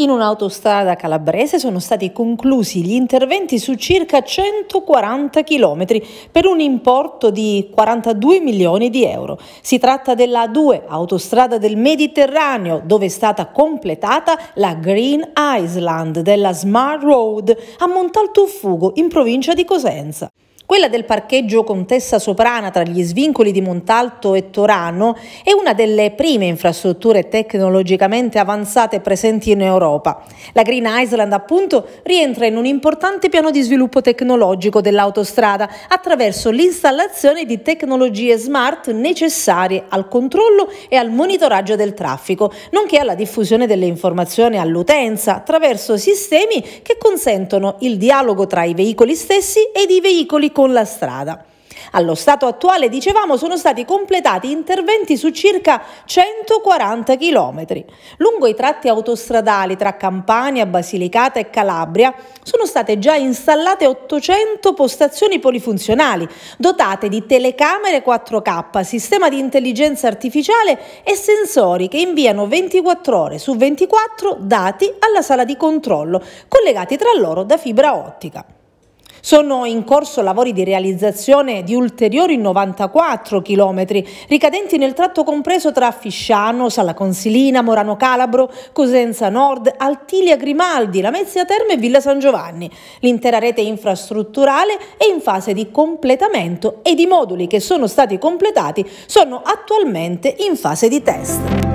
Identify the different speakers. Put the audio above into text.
Speaker 1: In un'autostrada calabrese sono stati conclusi gli interventi su circa 140 km per un importo di 42 milioni di euro. Si tratta della A2, autostrada del Mediterraneo, dove è stata completata la Green Island della Smart Road a Montaltufugo in provincia di Cosenza. Quella del parcheggio Contessa Soprana tra gli svincoli di Montalto e Torano è una delle prime infrastrutture tecnologicamente avanzate presenti in Europa. La Green Island appunto rientra in un importante piano di sviluppo tecnologico dell'autostrada attraverso l'installazione di tecnologie smart necessarie al controllo e al monitoraggio del traffico, nonché alla diffusione delle informazioni all'utenza attraverso sistemi che consentono il dialogo tra i veicoli stessi ed i veicoli con la strada. Allo stato attuale, dicevamo, sono stati completati interventi su circa 140 km. Lungo i tratti autostradali tra Campania, Basilicata e Calabria sono state già installate 800 postazioni polifunzionali, dotate di telecamere 4K, sistema di intelligenza artificiale e sensori che inviano 24 ore su 24 dati alla sala di controllo, collegati tra loro da fibra ottica. Sono in corso lavori di realizzazione di ulteriori 94 chilometri, ricadenti nel tratto compreso tra Fisciano, Sala Consilina, Morano Calabro, Cosenza Nord, Altilia Grimaldi, Lamezia Terme e Villa San Giovanni. L'intera rete infrastrutturale è in fase di completamento ed i moduli che sono stati completati sono attualmente in fase di test.